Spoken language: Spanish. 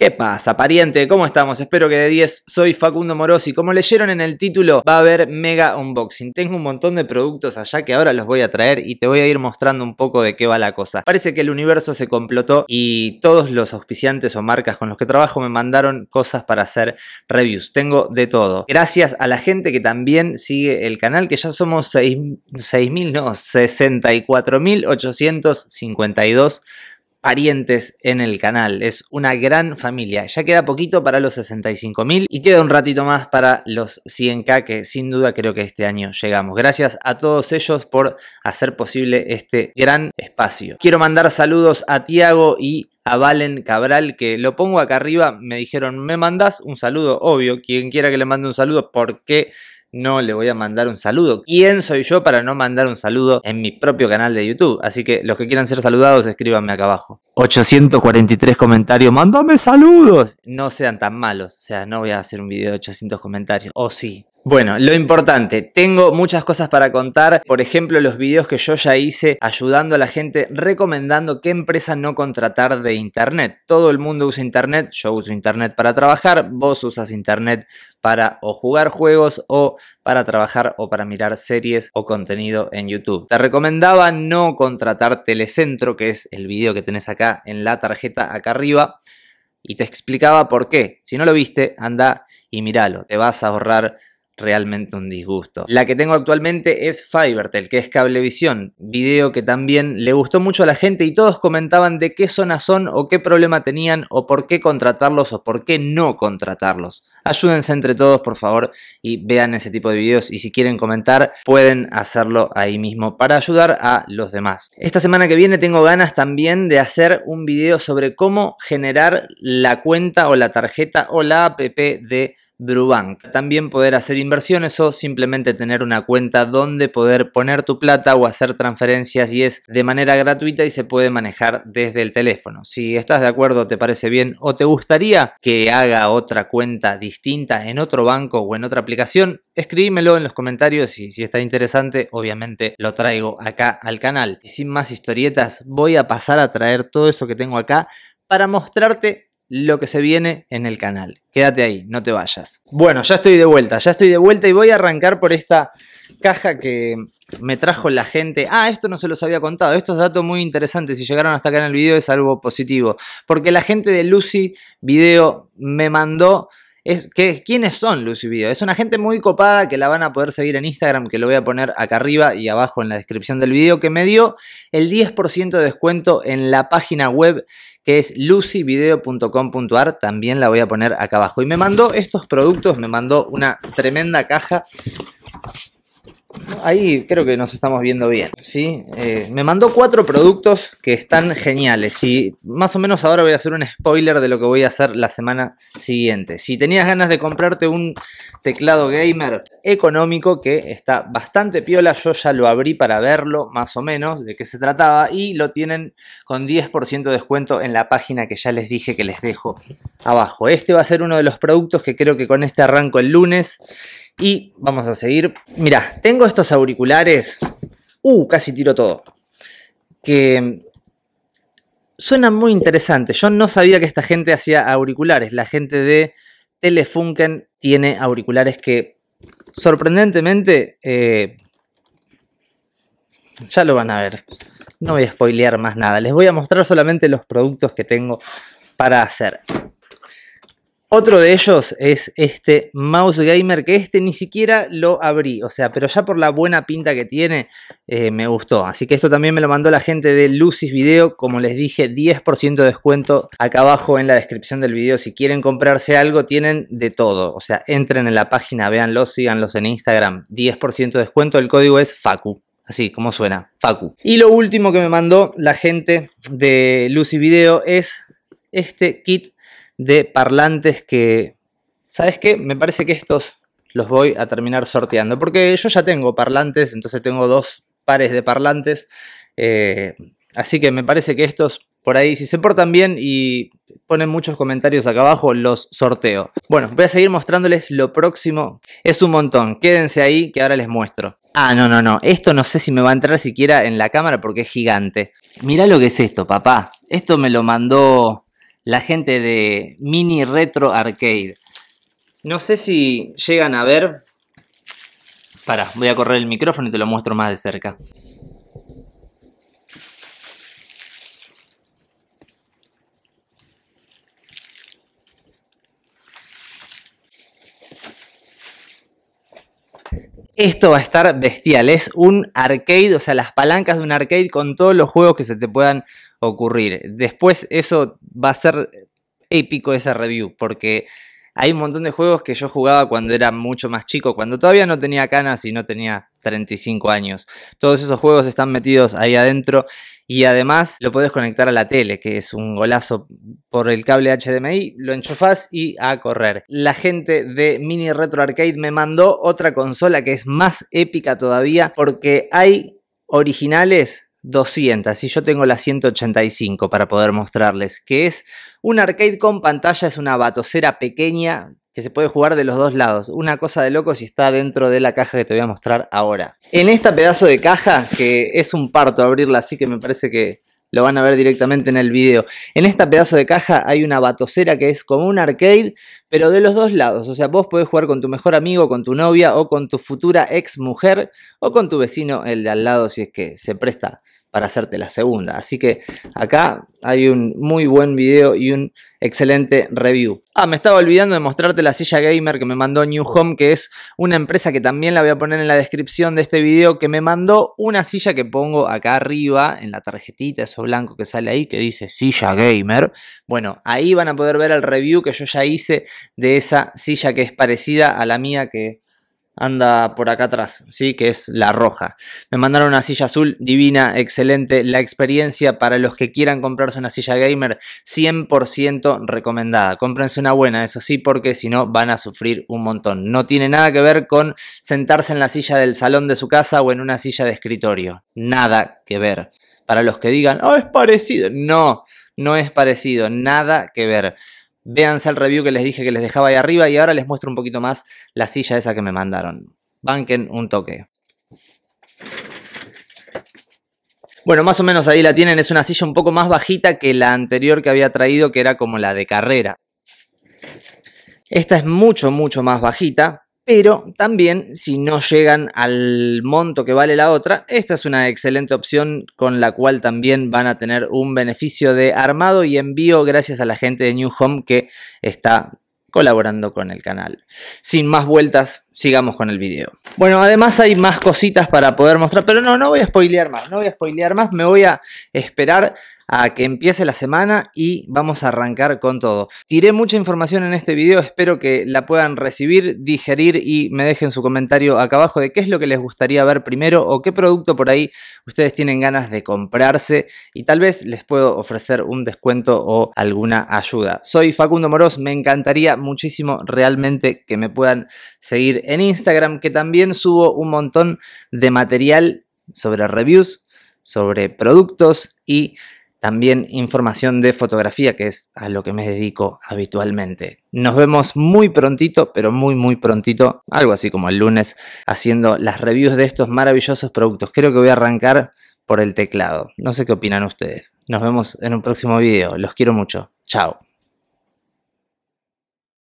¿Qué pasa, pariente? ¿Cómo estamos? Espero que de 10. Soy Facundo Morosi. Como leyeron en el título, va a haber mega unboxing. Tengo un montón de productos allá que ahora los voy a traer y te voy a ir mostrando un poco de qué va la cosa. Parece que el universo se complotó y todos los auspiciantes o marcas con los que trabajo me mandaron cosas para hacer reviews. Tengo de todo. Gracias a la gente que también sigue el canal, que ya somos 6.000, no, parientes en el canal. Es una gran familia. Ya queda poquito para los 65.000 y queda un ratito más para los 100k que sin duda creo que este año llegamos. Gracias a todos ellos por hacer posible este gran espacio. Quiero mandar saludos a Tiago y a Valen Cabral, que lo pongo acá arriba, me dijeron, me mandás un saludo, obvio, quien quiera que le mande un saludo, porque no le voy a mandar un saludo. ¿Quién soy yo para no mandar un saludo en mi propio canal de YouTube? Así que los que quieran ser saludados, escríbanme acá abajo. 843 comentarios, mándame saludos. No sean tan malos, o sea, no voy a hacer un video de 800 comentarios. O sí, bueno, lo importante, tengo muchas cosas para contar, por ejemplo los videos que yo ya hice ayudando a la gente recomendando qué empresa no contratar de Internet. Todo el mundo usa Internet, yo uso Internet para trabajar, vos usas Internet para o jugar juegos o para trabajar o para mirar series o contenido en YouTube. Te recomendaba no contratar Telecentro, que es el video que tenés acá en la tarjeta acá arriba y te explicaba por qué. Si no lo viste, anda y míralo. Te vas a ahorrar realmente un disgusto. La que tengo actualmente es el que es Cablevisión, video que también le gustó mucho a la gente y todos comentaban de qué zona son o qué problema tenían o por qué contratarlos o por qué no contratarlos. Ayúdense entre todos, por favor, y vean ese tipo de videos. Y si quieren comentar, pueden hacerlo ahí mismo para ayudar a los demás. Esta semana que viene tengo ganas también de hacer un video sobre cómo generar la cuenta o la tarjeta o la app de Brubank. También poder hacer inversiones o simplemente tener una cuenta donde poder poner tu plata o hacer transferencias y es de manera gratuita y se puede manejar desde el teléfono. Si estás de acuerdo, te parece bien o te gustaría que haga otra cuenta digital distinta en otro banco o en otra aplicación, escríbemelo en los comentarios y si está interesante, obviamente lo traigo acá al canal. Y sin más historietas, voy a pasar a traer todo eso que tengo acá para mostrarte lo que se viene en el canal. Quédate ahí, no te vayas. Bueno, ya estoy de vuelta, ya estoy de vuelta y voy a arrancar por esta caja que me trajo la gente. Ah, esto no se los había contado, esto es datos muy interesantes, si llegaron hasta acá en el video es algo positivo, porque la gente de Lucy Video me mandó es, que, ¿Quiénes son Lucy Video? Es una gente muy copada que la van a poder seguir en Instagram, que lo voy a poner acá arriba y abajo en la descripción del video, que me dio el 10% de descuento en la página web que es lucyvideo.com.ar, también la voy a poner acá abajo. Y me mandó estos productos, me mandó una tremenda caja ahí creo que nos estamos viendo bien. ¿sí? Eh, me mandó cuatro productos que están geniales. Y más o menos ahora voy a hacer un spoiler de lo que voy a hacer la semana siguiente. Si tenías ganas de comprarte un teclado gamer económico que está bastante piola, yo ya lo abrí para verlo más o menos de qué se trataba. Y lo tienen con 10% de descuento en la página que ya les dije que les dejo abajo. Este va a ser uno de los productos que creo que con este arranco el lunes. Y vamos a seguir. Mira, tengo estos auriculares. Uh, casi tiro todo. Que suenan muy interesantes. Yo no sabía que esta gente hacía auriculares. La gente de Telefunken tiene auriculares que sorprendentemente... Eh, ya lo van a ver. No voy a spoilear más nada. Les voy a mostrar solamente los productos que tengo para hacer. Otro de ellos es este mouse gamer, que este ni siquiera lo abrí, o sea, pero ya por la buena pinta que tiene, eh, me gustó. Así que esto también me lo mandó la gente de Lucis Video, como les dije, 10% de descuento acá abajo en la descripción del video. Si quieren comprarse algo, tienen de todo, o sea, entren en la página, véanlo, síganlos en Instagram, 10% de descuento, el código es FACU. Así como suena, Facu. Y lo último que me mandó la gente de Lucy Video es este kit de parlantes que, ¿sabes qué? Me parece que estos los voy a terminar sorteando, porque yo ya tengo parlantes, entonces tengo dos pares de parlantes, eh, así que me parece que estos por ahí, si se portan bien y ponen muchos comentarios acá abajo, los sorteo. Bueno, voy a seguir mostrándoles lo próximo. Es un montón, quédense ahí que ahora les muestro. Ah, no, no, no, esto no sé si me va a entrar siquiera en la cámara porque es gigante. Mirá lo que es esto, papá. Esto me lo mandó la gente de Mini Retro Arcade. No sé si llegan a ver... Para, voy a correr el micrófono y te lo muestro más de cerca. Esto va a estar bestial. Es un arcade, o sea, las palancas de un arcade con todos los juegos que se te puedan ocurrir. Después eso va a ser épico esa review, porque hay un montón de juegos que yo jugaba cuando era mucho más chico, cuando todavía no tenía canas y no tenía 35 años. Todos esos juegos están metidos ahí adentro y además lo puedes conectar a la tele, que es un golazo por el cable HDMI, lo enchufas y a correr. La gente de Mini Retro Arcade me mandó otra consola que es más épica todavía porque hay originales 200 y yo tengo la 185 para poder mostrarles, que es un arcade con pantalla, es una batocera pequeña que se puede jugar de los dos lados. Una cosa de loco si está dentro de la caja que te voy a mostrar ahora. En esta pedazo de caja, que es un parto abrirla, así que me parece que lo van a ver directamente en el video. En esta pedazo de caja hay una batocera que es como un arcade, pero de los dos lados. O sea, vos podés jugar con tu mejor amigo, con tu novia o con tu futura ex mujer o con tu vecino, el de al lado, si es que se presta para hacerte la segunda. Así que acá hay un muy buen video y un excelente review. Ah, me estaba olvidando de mostrarte la silla gamer que me mandó New Home, que es una empresa que también la voy a poner en la descripción de este video, que me mandó una silla que pongo acá arriba, en la tarjetita, eso blanco que sale ahí, que dice silla gamer. Bueno, ahí van a poder ver el review que yo ya hice de esa silla que es parecida a la mía que anda por acá atrás, ¿sí? que es la roja. Me mandaron una silla azul, divina, excelente. La experiencia para los que quieran comprarse una silla gamer, 100% recomendada. Cómprense una buena, eso sí, porque si no van a sufrir un montón. No tiene nada que ver con sentarse en la silla del salón de su casa o en una silla de escritorio. Nada que ver. Para los que digan, oh, es parecido. No, no es parecido, nada que ver. Véanse el review que les dije que les dejaba ahí arriba y ahora les muestro un poquito más la silla esa que me mandaron. Banquen un toque. Bueno, más o menos ahí la tienen, es una silla un poco más bajita que la anterior que había traído, que era como la de carrera. Esta es mucho, mucho más bajita, pero también, si no llegan al monto que vale la otra, esta es una excelente opción con la cual también van a tener un beneficio de armado y envío gracias a la gente de New Home que está colaborando con el canal. Sin más vueltas, sigamos con el video. Bueno, además hay más cositas para poder mostrar, pero no, no voy a spoilear más, no voy a spoilear más, me voy a esperar a que empiece la semana y vamos a arrancar con todo. Tiré mucha información en este video, espero que la puedan recibir, digerir y me dejen su comentario acá abajo de qué es lo que les gustaría ver primero o qué producto por ahí ustedes tienen ganas de comprarse y tal vez les puedo ofrecer un descuento o alguna ayuda. Soy Facundo Moros, me encantaría muchísimo realmente que me puedan seguir en Instagram, que también subo un montón de material sobre reviews, sobre productos y también información de fotografía, que es a lo que me dedico habitualmente. Nos vemos muy prontito, pero muy, muy prontito, algo así como el lunes, haciendo las reviews de estos maravillosos productos. Creo que voy a arrancar por el teclado. No sé qué opinan ustedes. Nos vemos en un próximo video. Los quiero mucho. Chao.